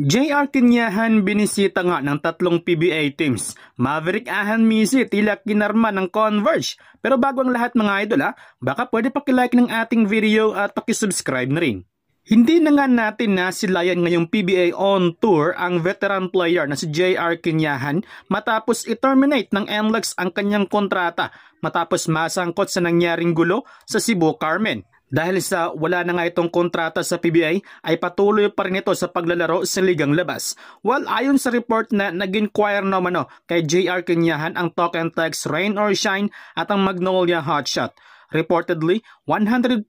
JR Tinyahan binisita nga ng tatlong PBA teams. Maverick Ahan Misi tila kinarma ng Converge. Pero bago ang lahat mga idol ha, baka pwede pakilike ng ating video at pakisubscribe na rin. Hindi na nga natin na si Lion ngayong PBA on tour ang veteran player na si JR Kinyahan matapos i-terminate ng NLEX ang kanyang kontrata matapos masangkot sa nangyaring gulo sa Cebu Carmen. Dahil sa wala na nga itong kontrata sa PBA ay patuloy pa rin ito sa paglalaro sa ligang labas. Well, ayon sa report na nag-inquire naman no, kay JR Kinyahan ang talk and text Rain or Shine at ang Magnolia Hotshot reportedly 100%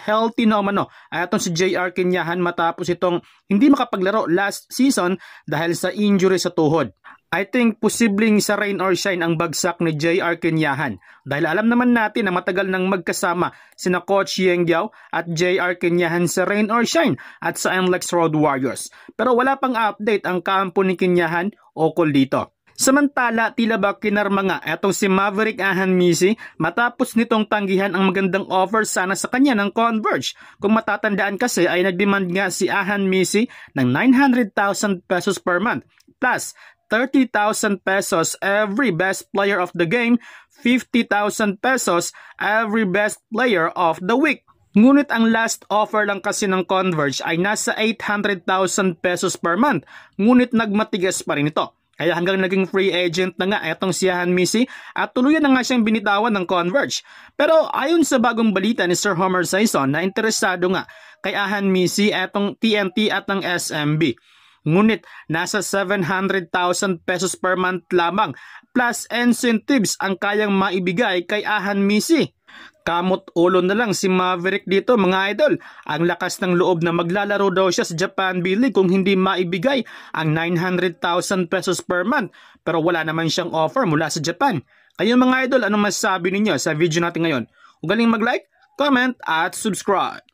healthy na umano atong si JR Kinyahan matapos itong hindi makapaglaro last season dahil sa injury sa tuhod. I think posibleng sa rain or shine ang bagsak ni JR Kinyahan dahil alam naman natin na matagal nang magkasama si na Coach Yeng Giao at JR Kinyahan sa rain or shine at sa NLEX Road Warriors. Pero wala pang update ang kampo ni Kinyahan ukol dito. Samantala, tila ba kinarmanga etong si Maverick Ahanmisi matapos nitong tanggihan ang magandang offer sana sa kanya ng Converge. Kung matatandaan kasi ay nagdemand nga si Ahanmisi ng 900,000 pesos per month plus 30,000 pesos every best player of the game, 50,000 pesos every best player of the week. Ngunit ang last offer lang kasi ng Converge ay nasa 800,000 pesos per month, ngunit nagmatigas pa rin ito. Kaya hanggang naging free agent na nga etong si Han Misi at tuluyan na nga siyang binitawan ng Converge. Pero ayon sa bagong balita ni Sir Homer Saison na interesado nga kay Ahan Misi etong TNT at ng SMB. Ngunit nasa 700,000 pesos per month lamang plus incentives ang kayang maibigay kay Ahan Misi. Kamot ulo na lang si Maverick dito mga idol. Ang lakas ng loob na maglalaro daw siya sa Japan B kung hindi maibigay ang 900,000 pesos per month. Pero wala naman siyang offer mula sa Japan. Kayo mga idol, anong masasabi ninyo sa video natin ngayon? Huwag mag-like, comment at subscribe.